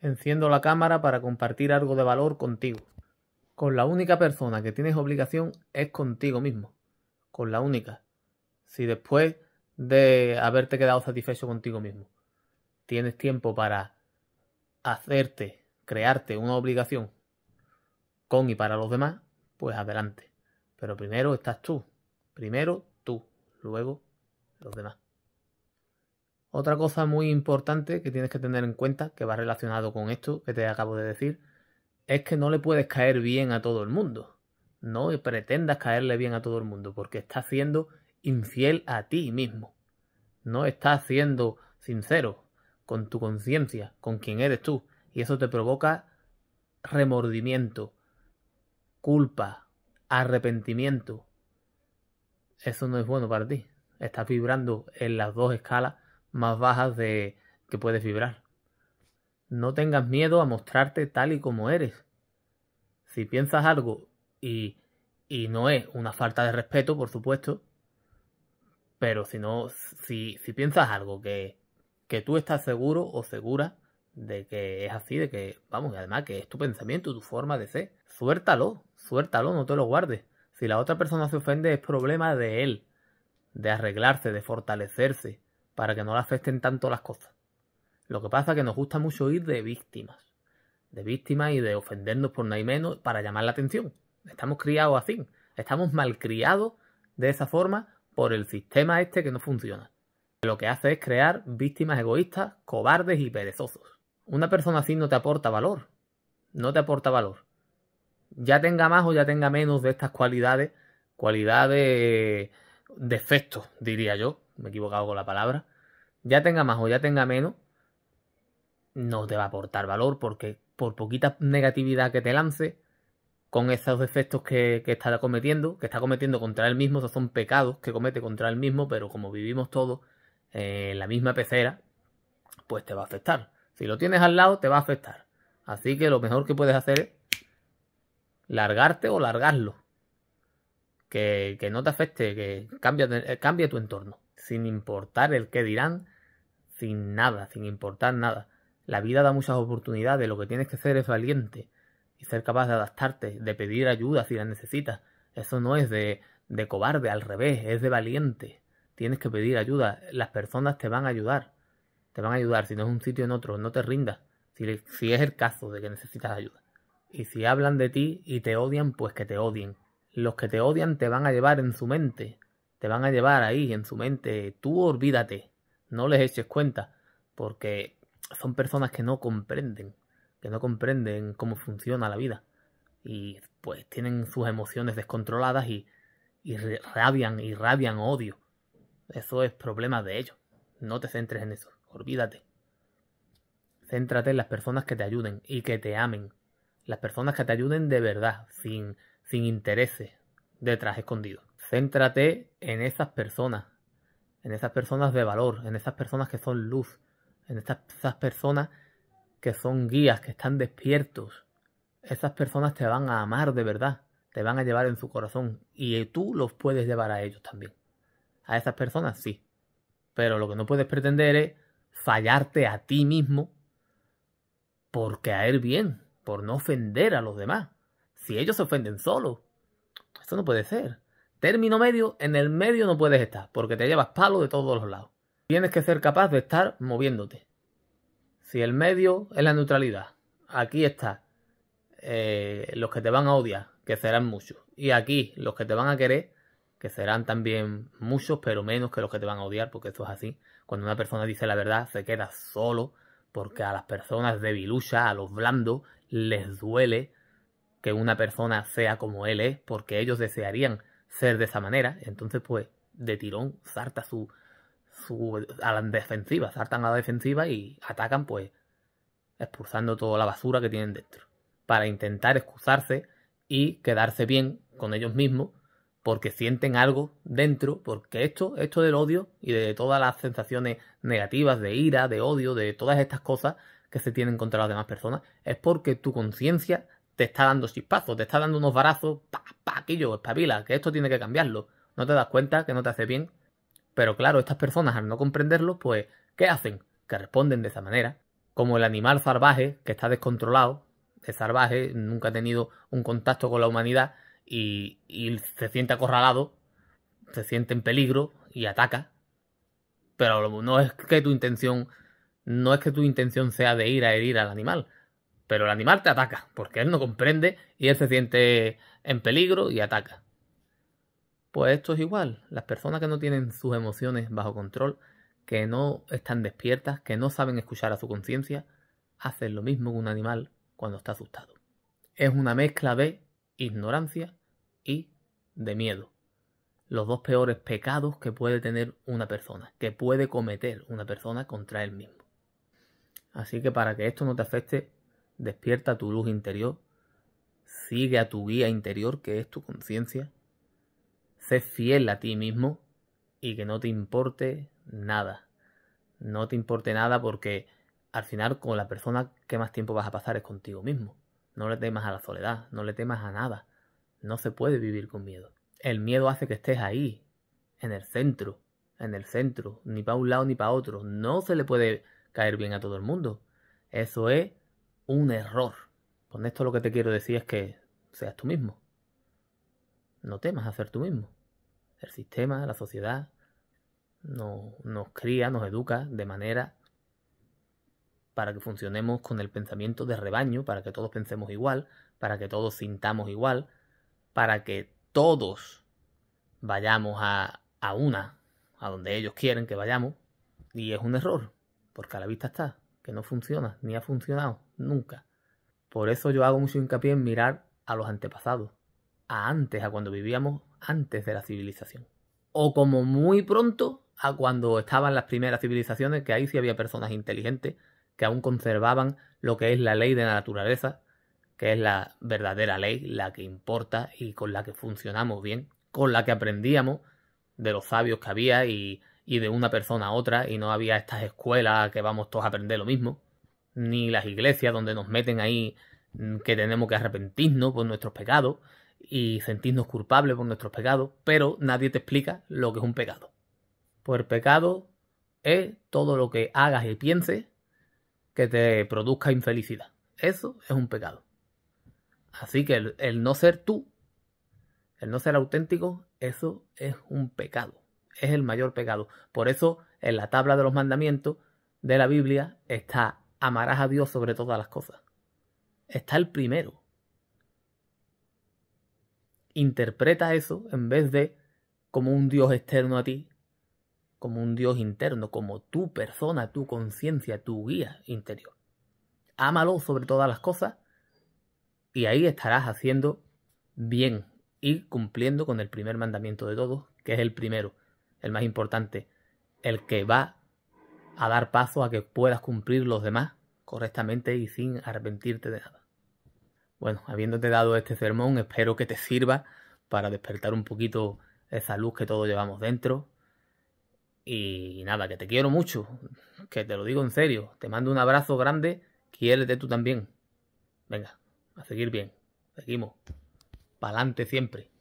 Enciendo la cámara para compartir algo de valor contigo. Con la única persona que tienes obligación es contigo mismo. Con la única. Si después de haberte quedado satisfecho contigo mismo, tienes tiempo para hacerte, crearte una obligación con y para los demás, pues adelante. Pero primero estás tú. Primero tú. Luego los demás. Otra cosa muy importante que tienes que tener en cuenta, que va relacionado con esto que te acabo de decir, es que no le puedes caer bien a todo el mundo. No pretendas caerle bien a todo el mundo, porque estás siendo infiel a ti mismo. No estás siendo sincero con tu conciencia, con quien eres tú, y eso te provoca remordimiento, culpa, arrepentimiento. Eso no es bueno para ti. Estás vibrando en las dos escalas más bajas de que puedes vibrar. No tengas miedo a mostrarte tal y como eres. Si piensas algo y, y no es una falta de respeto, por supuesto, pero si no, si, si piensas algo que, que tú estás seguro o segura de que es así, de que, vamos, y además que es tu pensamiento, tu forma de ser, suéltalo, suéltalo, no te lo guardes. Si la otra persona se ofende es problema de él, de arreglarse, de fortalecerse, para que no le afecten tanto las cosas. Lo que pasa es que nos gusta mucho ir de víctimas, de víctimas y de ofendernos por nada y menos para llamar la atención. Estamos criados así, estamos malcriados de esa forma por el sistema este que no funciona. Lo que hace es crear víctimas egoístas, cobardes y perezosos. Una persona así no te aporta valor, no te aporta valor. Ya tenga más o ya tenga menos de estas cualidades, cualidades defectos, diría yo, me he equivocado con la palabra, ya tenga más o ya tenga menos, no te va a aportar valor porque por poquita negatividad que te lance, con esos defectos que, que está cometiendo, que está cometiendo contra él mismo, son pecados que comete contra él mismo, pero como vivimos todos eh, en la misma pecera, pues te va a afectar. Si lo tienes al lado, te va a afectar. Así que lo mejor que puedes hacer es largarte o largarlo. Que, que no te afecte, que cambie eh, cambia tu entorno sin importar el qué dirán, sin nada, sin importar nada. La vida da muchas oportunidades, lo que tienes que ser es valiente y ser capaz de adaptarte, de pedir ayuda si la necesitas. Eso no es de, de cobarde, al revés, es de valiente. Tienes que pedir ayuda, las personas te van a ayudar, te van a ayudar, si no es un sitio en otro, no te rindas, si, si es el caso de que necesitas ayuda. Y si hablan de ti y te odian, pues que te odien. Los que te odian te van a llevar en su mente te van a llevar ahí en su mente, tú olvídate, no les eches cuenta, porque son personas que no comprenden, que no comprenden cómo funciona la vida y pues tienen sus emociones descontroladas y, rabian y rabian odio. Eso es problema de ellos. No te centres en eso, olvídate. Céntrate en las personas que te ayuden y que te amen. Las personas que te ayuden de verdad, sin, sin intereses detrás escondidos. Céntrate en esas personas, en esas personas de valor, en esas personas que son luz, en esas, personas que son guías, que están despiertos. Esas personas te van a amar de verdad, te van a llevar en su corazón y tú los puedes llevar a ellos también. A esas personas sí, pero lo que no puedes pretender es fallarte a ti mismo por caer bien, por no ofender a los demás. Si ellos se ofenden solos, eso no puede ser. Término medio, en el medio no puedes estar, porque te llevas palo de todos los lados. Tienes que ser capaz de estar moviéndote. Si el medio es la neutralidad, aquí está eh, los que te van a odiar, que serán muchos. Y aquí los que te van a querer, que serán también muchos, pero menos que los que te van a odiar, porque eso es así. Cuando una persona dice la verdad, se queda solo, porque a las personas debiluchas, a los blandos, les duele que una persona sea como él es, porque ellos desearían ser de esa manera. Entonces, pues, de tirón, zarta su, su, a la defensiva, saltan a la defensiva y atacan, pues, expulsando toda la basura que tienen dentro. Para intentar excusarse y quedarse bien con ellos mismos porque sienten algo dentro, porque esto, esto del odio y de todas las sensaciones negativas, de ira, de odio, de todas estas cosas que se tienen contra las demás personas, es porque tu conciencia te está dando chispazos, te está dando unos varazos, pa, pa, aquello, espabila, que esto tiene que cambiarlo. No te das cuenta que no te hace bien. Pero claro, estas personas al no comprenderlo, pues, ¿qué hacen? Que responden de esa manera. Como el animal salvaje, que está descontrolado, es salvaje, nunca ha tenido un contacto con la humanidad y, y se siente acorralado, se siente en peligro y ataca. Pero no es que tu intención, no es que tu intención sea de ir a herir al animal, pero el animal te ataca, porque él no comprende y él se siente en peligro y ataca. Pues esto es igual, las personas que no tienen sus emociones bajo control, que no están despiertas, que no saben escuchar a su conciencia, hacen lo mismo que un animal cuando está asustado. Es una mezcla de ignorancia y de miedo. Los dos peores pecados que puede tener una persona, que puede cometer una persona contra él mismo. Así que para que esto no te afecte, Despierta tu luz interior. Sigue a tu guía interior, que es tu conciencia. Sé fiel a ti mismo y que no te importe nada. No te importe nada porque al final con la persona que más tiempo vas a pasar es contigo mismo. No le temas a la soledad, no le temas a nada. No se puede vivir con miedo. El miedo hace que estés ahí, en el centro, en el centro, ni para un lado ni para otro. No se le puede caer bien a todo el mundo. Eso es un error. Con esto lo que te quiero decir es que seas tú mismo. No temas a ser tú mismo. El sistema, la sociedad, no, nos cría, nos educa de manera para que funcionemos con el pensamiento de rebaño, para que todos pensemos igual, para que todos sintamos igual, para que todos vayamos a, a una, a donde ellos quieren que vayamos, y es un error, porque a la vista está, que no funciona, ni ha funcionado, nunca. Por eso yo hago mucho hincapié en mirar a los antepasados, a antes, a cuando vivíamos antes de la civilización. O como muy pronto, a cuando estaban las primeras civilizaciones, que ahí sí había personas inteligentes que aún conservaban lo que es la ley de la naturaleza, que es la verdadera ley, la que importa y con la que funcionamos bien, con la que aprendíamos de los sabios que había y y de una persona a otra, y no había estas escuelas que vamos todos a aprender lo mismo, ni las iglesias donde nos meten ahí mm, que tenemos que arrepentirnos por nuestros pecados y sentirnos culpables por nuestros pecados, pero nadie te explica lo que es un pecado. Pues pecado es todo lo que hagas y pienses que te produzca infelicidad. Eso es un pecado. Así que el no ser tú, el no ser auténtico, eso es un pecado es el mayor pecado. Por eso en la tabla de los mandamientos de la Biblia está amarás a Dios sobre todas las cosas. Está el primero. Interpreta eso en vez de como un Dios externo a ti, como un Dios interno, como tu persona, tu conciencia, tu guía interior. Ámalo sobre todas las cosas y ahí estarás haciendo bien y cumpliendo con el primer mandamiento de todos, que es el primero el más importante, el que va a dar paso a que puedas cumplir los demás correctamente y sin arrepentirte de nada. Bueno, habiéndote dado este sermón, espero que te sirva para despertar un poquito esa luz que todos llevamos dentro. Y nada, que te quiero mucho, que te lo digo en serio, te mando un abrazo grande, de tú también. Venga, a seguir bien, seguimos, pa'lante siempre.